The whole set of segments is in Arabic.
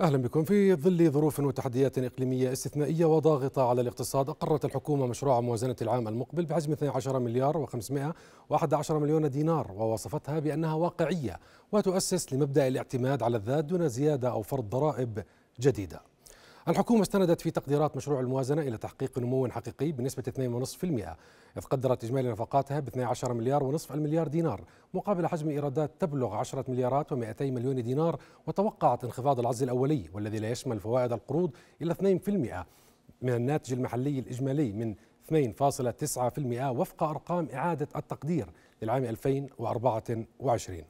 أهلا بكم في ظل ظروف وتحديات إقليمية استثنائية وضاغطة على الاقتصاد أقرت الحكومة مشروع موازنة العام المقبل بحجم 12 مليار و511 مليون دينار ووصفتها بأنها واقعية وتؤسس لمبدأ الاعتماد على الذات دون زيادة أو فرض ضرائب جديدة الحكومة استندت في تقديرات مشروع الموازنة إلى تحقيق نمو حقيقي بنسبة 2.5% إذ قدرت إجمالي نفقاتها ب 12 مليار ونصف المليار دينار مقابل حجم إيرادات تبلغ 10 مليارات و200 مليون دينار وتوقعت انخفاض العجز الأولي والذي لا يشمل فوائد القروض إلى 2% من الناتج المحلي الإجمالي من 2.9% وفق أرقام إعادة التقدير للعام 2024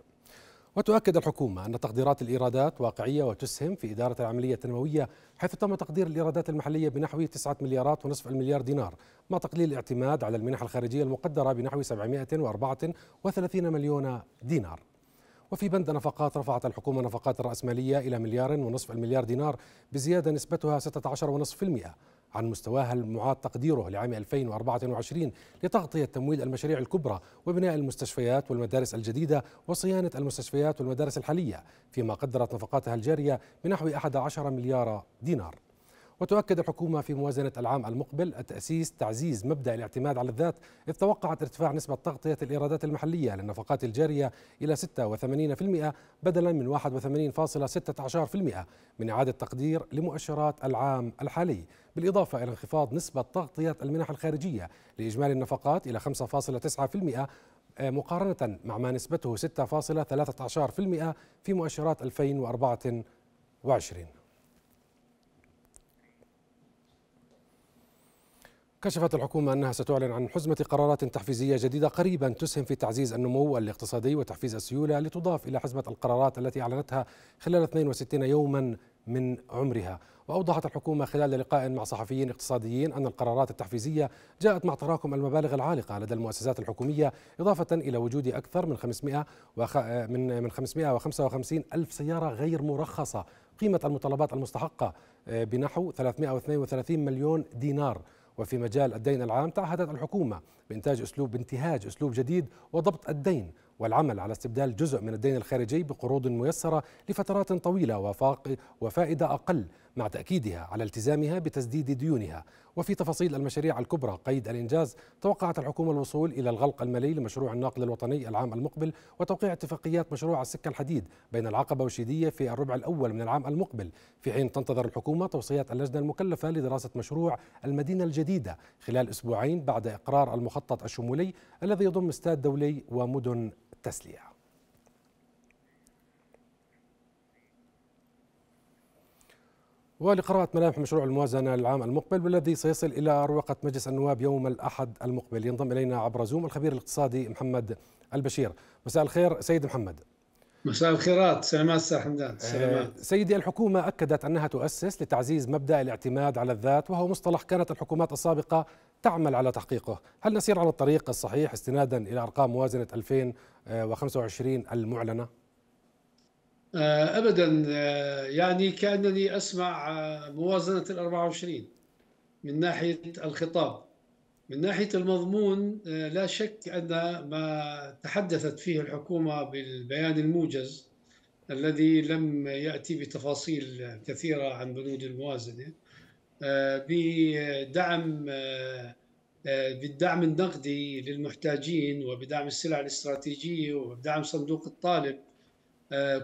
وتؤكد الحكومة أن تقديرات الإيرادات واقعية وتسهم في إدارة العملية التنموية حيث تم تقدير الإيرادات المحلية بنحو 9 مليارات ونصف المليار دينار مع تقليل الاعتماد على المنح الخارجية المقدرة بنحو 734 مليون دينار وفي بند نفقات رفعت الحكومة نفقات الرأسمالية إلى مليار ونصف المليار دينار بزيادة نسبتها 16.5% عن مستواها المعاد تقديره لعام 2024 لتغطية تمويل المشاريع الكبرى وبناء المستشفيات والمدارس الجديدة وصيانة المستشفيات والمدارس الحالية فيما قدرت نفقاتها الجارية بنحو 11 مليار دينار وتؤكد الحكومة في موازنة العام المقبل التأسيس تعزيز مبدأ الاعتماد على الذات إذ توقعت ارتفاع نسبة تغطية الإيرادات المحلية للنفقات الجارية إلى 86% بدلا من 81.16% من إعادة تقدير لمؤشرات العام الحالي بالإضافة إلى انخفاض نسبة تغطية المنح الخارجية لإجمالي النفقات إلى 5.9% آه، مقارنة مع ما نسبته 6.13% في مؤشرات 2024 كشفت الحكومة أنها ستعلن عن حزمة قرارات تحفيزية جديدة قريبا تسهم في تعزيز النمو الاقتصادي وتحفيز السيولة لتضاف إلى حزمة القرارات التي أعلنتها خلال 62 يوما من عمرها وأوضحت الحكومة خلال لقاء مع صحفيين اقتصاديين أن القرارات التحفيزية جاءت مع تراكم المبالغ العالقة لدى المؤسسات الحكومية إضافة إلى وجود أكثر من 500 وخ... من من 555 ألف سيارة غير مرخصة قيمة المطالبات المستحقة آه، بنحو 332 مليون دينار وفي مجال الدين العام تعهدت الحكومة بإنتاج أسلوب بانتهاج أسلوب جديد وضبط الدين والعمل على استبدال جزء من الدين الخارجي بقروض ميسرة لفترات طويلة وفائدة أقل مع تأكيدها على التزامها بتسديد ديونها وفي تفاصيل المشاريع الكبرى قيد الإنجاز توقعت الحكومة الوصول إلى الغلق المالي لمشروع الناقل الوطني العام المقبل وتوقيع اتفاقيات مشروع السكة الحديد بين العقبة والشيدية في الربع الأول من العام المقبل في حين تنتظر الحكومة توصيات اللجنة المكلفة لدراسة مشروع المدينة الجديدة خلال أسبوعين بعد إقرار المخطط الشمولي الذي يضم استاد دولي ومدن التسليع ولقراءة ملامح مشروع الموازنة العام المقبل والذي سيصل إلى أروقة مجلس النواب يوم الأحد المقبل ينضم إلينا عبر زوم الخبير الاقتصادي محمد البشير مساء الخير سيد محمد مساء الخيرات سلامات استاذ حمدان آه، سلامات سيدي الحكومة أكدت أنها تؤسس لتعزيز مبدأ الاعتماد على الذات وهو مصطلح كانت الحكومات السابقة تعمل على تحقيقه هل نسير على الطريق الصحيح استنادا إلى أرقام موازنة 2025 المعلنة؟ آه، أبدا آه، يعني كأنني أسمع موازنة ال 24 من ناحية الخطاب من ناحية المضمون آه، لا شك أن ما تحدثت فيه الحكومة بالبيان الموجز الذي لم يأتي بتفاصيل كثيرة عن بنود الموازنة آه، بدعم آه، بالدعم النقدي للمحتاجين وبدعم السلع الاستراتيجية وبدعم صندوق الطالب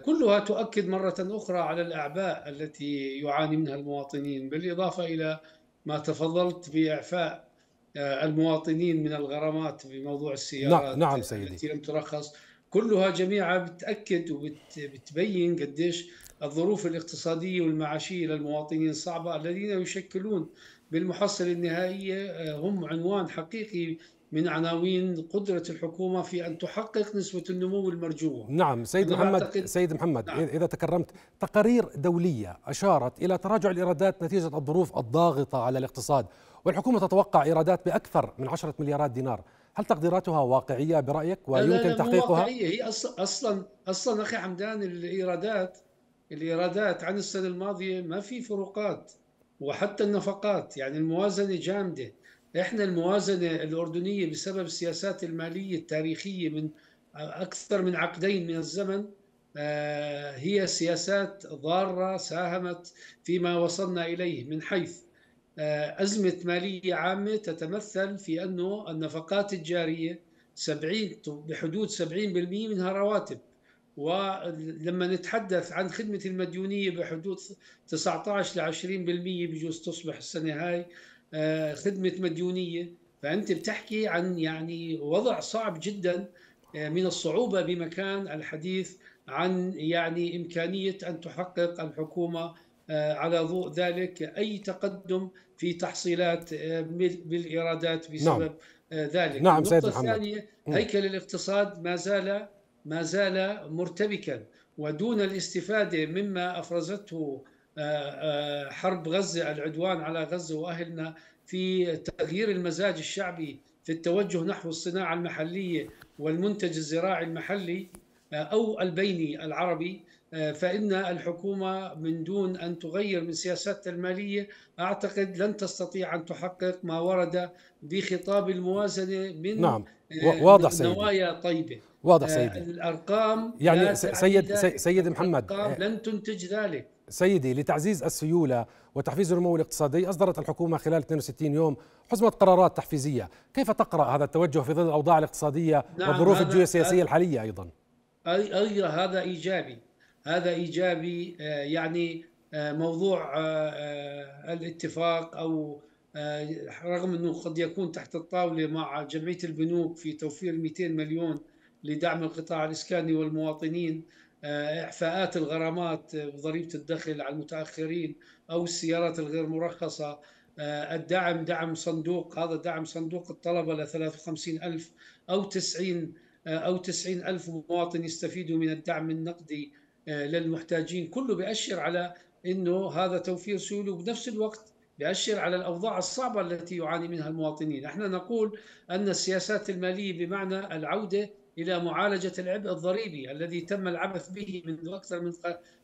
كلها تؤكد مرة أخرى على الأعباء التي يعاني منها المواطنين بالإضافة إلى ما تفضلت بإعفاء آه، المواطنين من الغرامات بموضوع السيارات نعم, نعم آه، سيدي التي لم ترخص كلها جميعها بتاكد وبتبين قديش الظروف الاقتصاديه والمعاشيه للمواطنين صعبه الذين يشكلون بالمحصله النهائيه آه، هم عنوان حقيقي من عناوين قدرة الحكومة في أن تحقق نسبة النمو المرجوة نعم سيد محمد أعتقد... سيد محمد نعم. إذا تكرمت تقارير دولية أشارت إلى تراجع الإيرادات نتيجة الظروف الضاغطة على الاقتصاد والحكومة تتوقع إيرادات بأكثر من 10 مليارات دينار هل تقديراتها واقعية برأيك ويمكن لا تحقيقها؟ واقعية هي أصلا أصلا أخي حمدان الإيرادات الإيرادات عن السنة الماضية ما في فروقات وحتى النفقات يعني الموازنة جامدة احنا الموازنه الاردنيه بسبب السياسات الماليه التاريخيه من اكثر من عقدين من الزمن آه، هي سياسات ضاره ساهمت فيما وصلنا اليه من حيث آه، ازمه ماليه عامه تتمثل في انه النفقات الجاريه 70 بحدود 70% منها رواتب ولما نتحدث عن خدمة المديونية بحدود 19 ل 20% بجوز تصبح السنة هاي آه، خدمه مديونيه فانت بتحكي عن يعني وضع صعب جدا آه، من الصعوبه بمكان الحديث عن يعني امكانيه ان تحقق الحكومه آه، على ضوء ذلك اي تقدم في تحصيلات بالايرادات نعم. بسبب نعم. ذلك نعم النقطه الثانيه هيكل الاقتصاد ما زال ما زال مرتبكا ودون الاستفاده مما افرزته آه، آه، حرب غزه العدوان على غزه واهلنا في تغيير المزاج الشعبي في التوجه نحو الصناعه المحليه والمنتج الزراعي المحلي آه، او البيني العربي فإن الحكومة من دون أن تغير من سياساتها المالية أعتقد لن تستطيع أن تحقق ما ورد بخطاب الموازنة من نعم واضح سيدي نوايا طيبة واضح سيدي الأرقام يعني سيد سيد محمد الأرقام لن تنتج ذلك سيدي لتعزيز السيولة وتحفيز النمو الاقتصادي أصدرت الحكومة خلال 62 يوم حزمة قرارات تحفيزية كيف تقرأ هذا التوجه في ظل الأوضاع الاقتصادية نعم والظروف الجيوسياسية الحالية أيضا أي أي هذا إيجابي هذا إيجابي آه، يعني آه، موضوع آه، الاتفاق أو رغم أنه قد يكون تحت الطاولة مع جمعية البنوك في توفير 200 مليون لدعم القطاع الإسكاني والمواطنين آه، إعفاءات الغرامات وضريبة آه، الدخل على المتأخرين أو السيارات الغير مرخصة آه، الدعم دعم صندوق هذا دعم صندوق الطلبة ل 53 ألف أو 90 أو 90 ألف مواطن يستفيدوا من الدعم النقدي للمحتاجين كله بيأشر على أنه هذا توفير سيولة وبنفس الوقت بيأشر على الأوضاع الصعبة التي يعاني منها المواطنين احنا نقول أن السياسات المالية بمعنى العودة إلى معالجة العبء الضريبي الذي تم العبث به منذ أكثر من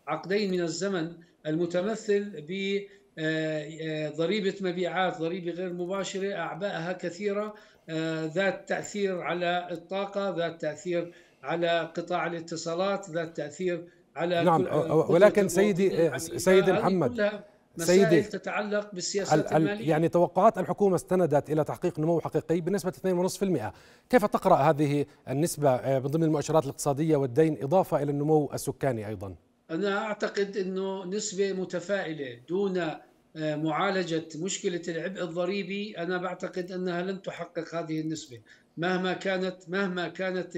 عقدين من الزمن المتمثل ب آه، آه، ضريبة مبيعات ضريبة غير مباشرة أعباءها كثيرة آه، ذات تأثير على الطاقة ذات تأثير على قطاع الاتصالات ذات تأثير على نعم ولكن سيدي سيدي محمد مسائل سيدي تتعلق بالسياسات المالية يعني توقعات الحكومة استندت إلى تحقيق نمو حقيقي بنسبة 2.5% كيف تقرأ هذه النسبة آه، من ضمن المؤشرات الاقتصادية والدين إضافة إلى النمو السكاني أيضا أنا أعتقد أنه نسبة متفائلة دون آه، معالجة مشكلة العبء الضريبي أنا بعتقد أنها لن تحقق هذه النسبة مهما كانت مهما كانت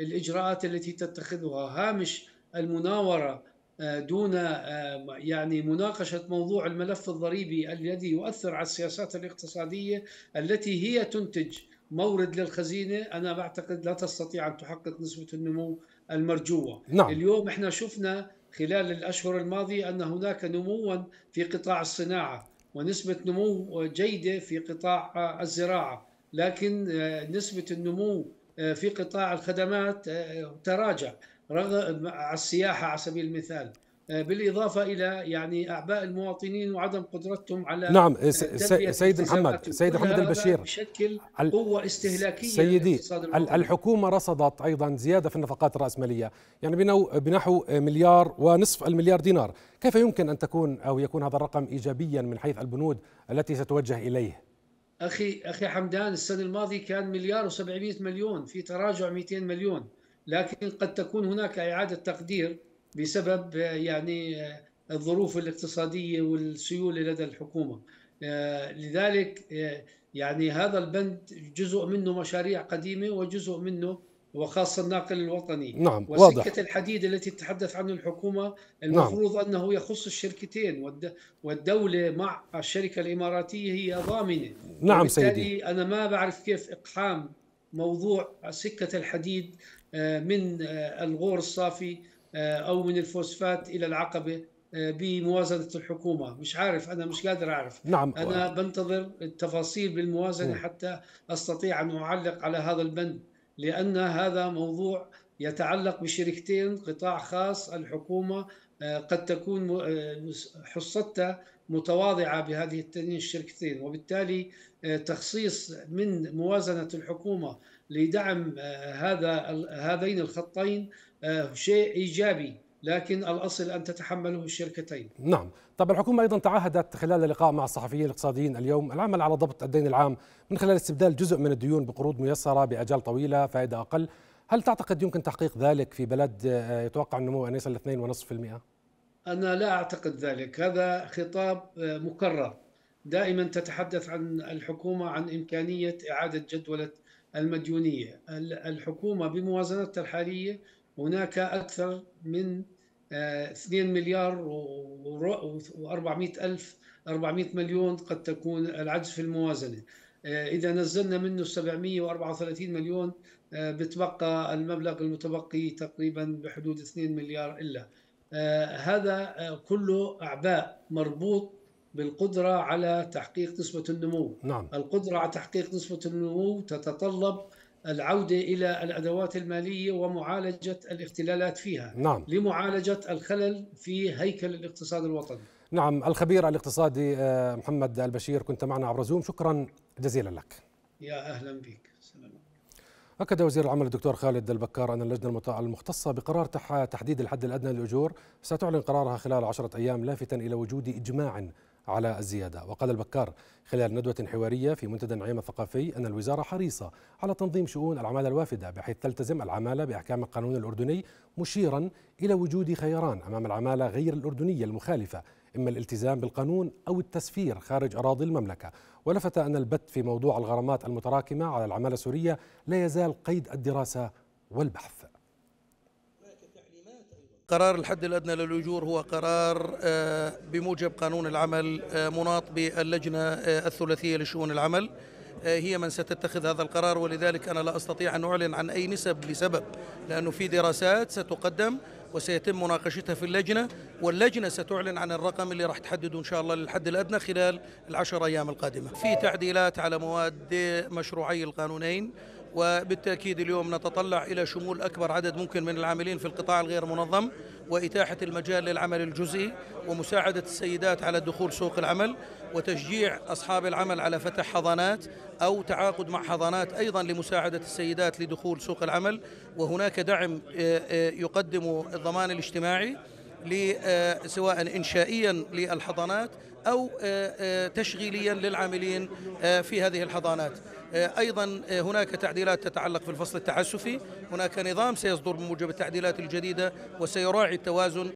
الإجراءات التي تتخذها هامش المناورة آه، دون آه، يعني مناقشه موضوع الملف الضريبي الذي يؤثر على السياسات الاقتصاديه التي هي تنتج مورد للخزينه انا بعتقد لا تستطيع ان تحقق نسبه النمو المرجوه نعم. اليوم احنا شفنا خلال الاشهر الماضيه ان هناك نموا في قطاع الصناعه ونسبه نمو جيده في قطاع آه، الزراعه لكن نسبه النمو في قطاع الخدمات تراجع على السياحه على سبيل المثال آه، بالاضافه الى يعني اعباء المواطنين وعدم قدرتهم على نعم آه، سيد محمد سيد محمد البشير بشكل قوه استهلاكيه سيدي الحكومه رصدت ايضا زياده في النفقات الراسماليه يعني بنو بنحو مليار ونصف المليار دينار كيف يمكن ان تكون او يكون هذا الرقم ايجابيا من حيث البنود التي ستوجه اليه اخي اخي حمدان السنه الماضيه كان مليار و700 مليون في تراجع 200 مليون لكن قد تكون هناك إعادة تقدير بسبب يعني الظروف الاقتصادية والسيولة لدى الحكومة لذلك يعني هذا البند جزء منه مشاريع قديمة وجزء منه وخاصة الناقل الوطني نعم وسكة واضح. الحديد التي تتحدث عنه الحكومة المفروض نعم. أنه يخص الشركتين والدولة مع الشركة الإماراتية هي ضامنة نعم سيدي أنا ما بعرف كيف إقحام موضوع سكة الحديد آه، من آه، الغور الصافي آه، أو من الفوسفات إلى العقبة بموازنة الحكومة مش عارف أنا مش قادر أعرف نعم. أنا بنتظر التفاصيل بالموازنة م. حتى أستطيع أن أعلق على هذا البند لأن هذا موضوع يتعلق بشركتين قطاع خاص الحكومة آه، قد تكون آه، حصتها متواضعة بهذه الشركتين وبالتالي آه، تخصيص من موازنة الحكومة لدعم هذا هذين الخطين شيء إيجابي لكن الأصل أن تتحمله الشركتين نعم طب الحكومة أيضا تعهدت خلال اللقاء مع الصحفيين الاقتصاديين اليوم العمل على ضبط الدين العام من خلال استبدال جزء من الديون بقروض ميسرة بأجال طويلة فائدة أقل هل تعتقد يمكن تحقيق ذلك في بلد آه، يتوقع النمو أن يصل ل 2.5%؟ أنا لا أعتقد ذلك هذا خطاب آه، مكرر دائما تتحدث عن الحكومة عن إمكانية إعادة جدولة المديونية الحكومة بموازنتها الحالية هناك أكثر من 2 آه، مليار و400 ألف 400 مليون قد تكون العجز في الموازنة إذا نزلنا منه 734 مليون آه، بتبقى المبلغ المتبقي تقريبا بحدود 2 مليار إلا آه، هذا آه، كله أعباء مربوط بالقدرة على تحقيق نسبة النمو نعم. القدرة على تحقيق نسبة النمو تتطلب العودة إلى الأدوات المالية ومعالجة الاختلالات فيها نعم. لمعالجة الخلل في هيكل الاقتصاد الوطني نعم الخبير الاقتصادي محمد البشير كنت معنا عبر زوم شكرا جزيلا لك يا أهلا بك أكد وزير العمل الدكتور خالد البكار أن اللجنة المختصة بقرار تحديد الحد الأدنى للأجور ستعلن قرارها خلال عشرة أيام لافتا إلى وجود إجماع على الزيادة وقال البكار خلال ندوة حوارية في منتدى نعيم الثقافي أن الوزارة حريصة على تنظيم شؤون العمالة الوافدة بحيث تلتزم العمالة بأحكام القانون الأردني مشيرا إلى وجود خياران أمام العمالة غير الأردنية المخالفة إما الالتزام بالقانون أو التسفير خارج أراضي المملكة ولفت أن البت في موضوع الغرامات المتراكمة على العمالة السورية لا يزال قيد الدراسة والبحث قرار الحد الأدنى للأجور هو قرار آه، بموجب قانون العمل آه، مناط باللجنة آه، الثلاثية لشؤون العمل هي من ستتخذ هذا القرار ولذلك أنا لا أستطيع أن أعلن عن أي نسب لسبب لأنه في دراسات ستقدم وسيتم مناقشتها في اللجنة واللجنة ستعلن عن الرقم اللي راح تحدده إن شاء الله للحد الأدنى خلال العشر أيام القادمة في تعديلات على مواد مشروعي القانونين وبالتأكيد اليوم نتطلع إلى شمول أكبر عدد ممكن من العاملين في القطاع الغير منظم وإتاحة المجال للعمل الجزئي ومساعدة السيدات على دخول سوق العمل وتشجيع أصحاب العمل على فتح حضانات أو تعاقد مع حضانات أيضا لمساعدة السيدات لدخول سوق العمل وهناك دعم آه، آه، يقدم الضمان الاجتماعي آه، سواء إنشائيا للحضانات أو آه، آه، تشغيليا للعاملين آه، في هذه الحضانات أيضا هناك تعديلات تتعلق في الفصل التعسفي هناك نظام سيصدر بموجب التعديلات الجديدة وسيراعي التوازن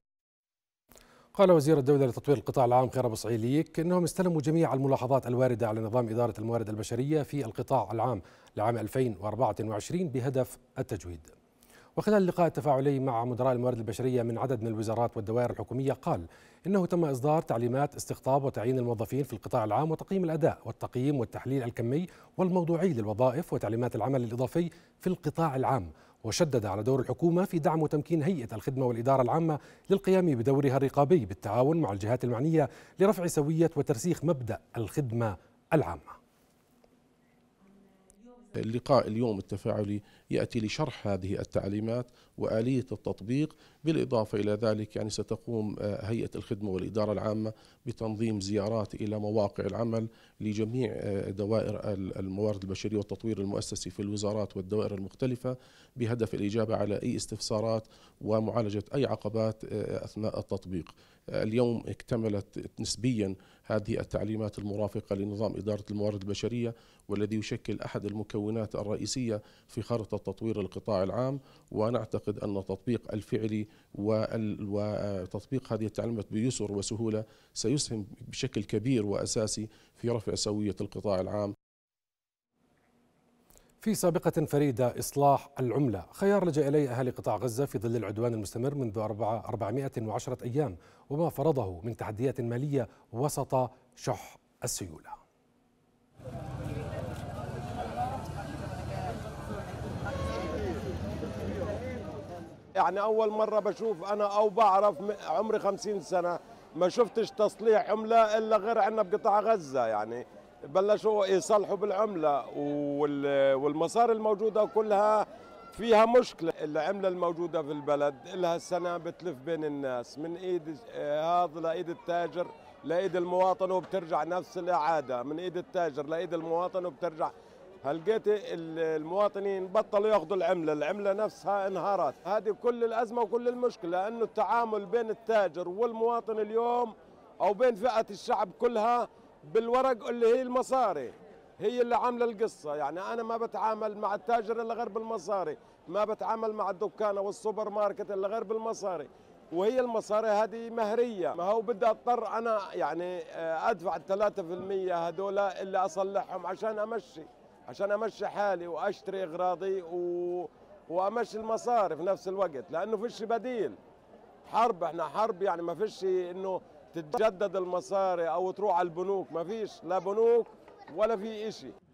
قال وزير الدولة لتطوير القطاع العام خير أبو صعيليك أنهم استلموا جميع الملاحظات الواردة على نظام إدارة الموارد البشرية في القطاع العام لعام 2024 بهدف التجويد وخلال اللقاء التفاعلي مع مدراء الموارد البشرية من عدد من الوزارات والدوائر الحكومية قال إنه تم إصدار تعليمات استقطاب وتعيين الموظفين في القطاع العام وتقييم الأداء والتقييم والتحليل الكمي والموضوعي للوظائف وتعليمات العمل الإضافي في القطاع العام وشدد على دور الحكومة في دعم وتمكين هيئة الخدمة والإدارة العامة للقيام بدورها الرقابي بالتعاون مع الجهات المعنية لرفع سوية وترسيخ مبدأ الخدمة العامة اللقاء اليوم التفاعلي ياتي لشرح هذه التعليمات واليه التطبيق بالإضافة إلى ذلك يعني ستقوم آه، هيئة الخدمة والإدارة العامة بتنظيم زيارات إلى مواقع العمل لجميع آه، دوائر الموارد البشرية والتطوير المؤسسي في الوزارات والدوائر المختلفة بهدف الإجابة على أي استفسارات ومعالجة أي عقبات آه، أثناء التطبيق اليوم اكتملت نسبيا هذه التعليمات المرافقة لنظام إدارة الموارد البشرية والذي يشكل أحد المكونات الرئيسية في خارطة تطوير القطاع العام ونعتقد أن التطبيق الفعلي وتطبيق هذه التعليمات بيسر وسهولة سيسهم بشكل كبير وأساسي في رفع سوية القطاع العام في سابقة فريدة إصلاح العملة خيار لجأ إليه أهالي قطاع غزة في ظل العدوان المستمر منذ 410 أيام وما فرضه من تحديات مالية وسط شح السيولة يعني اول مره بشوف انا او بعرف عمري 50 سنه ما شفتش تصليح عمله الا غير عندنا بقطاع غزه يعني بلشوا يصلحوا بالعمله والمصاري الموجوده كلها فيها مشكله العمله الموجوده في البلد لها السنه بتلف بين الناس من ايد هذا لايد التاجر لايد المواطن وبترجع نفس الاعاده من ايد التاجر لايد المواطن وبترجع هلقيت المواطنين بطلوا ياخذوا العمله، العمله نفسها انهارت، هذه كل الازمه وكل المشكله انه التعامل بين التاجر والمواطن اليوم او بين فئه الشعب كلها بالورق اللي هي المصاري هي اللي عامله القصه، يعني انا ما بتعامل مع التاجر الا غير بالمصاري، ما بتعامل مع الدكانه والسوبر ماركت الا غير بالمصاري، وهي المصاري هذه مهرية ما هو بدي أضطر أنا يعني آه، أدفع 3% هذول اللي أصلحهم عشان أمشي عشان امشي حالي واشتري اغراضي و... وامشي المصاري في نفس الوقت لانه فيش بديل حرب احنا حرب يعني ما فيش انه تتجدد المصاري او تروح على البنوك ما فيش لا بنوك ولا في اشي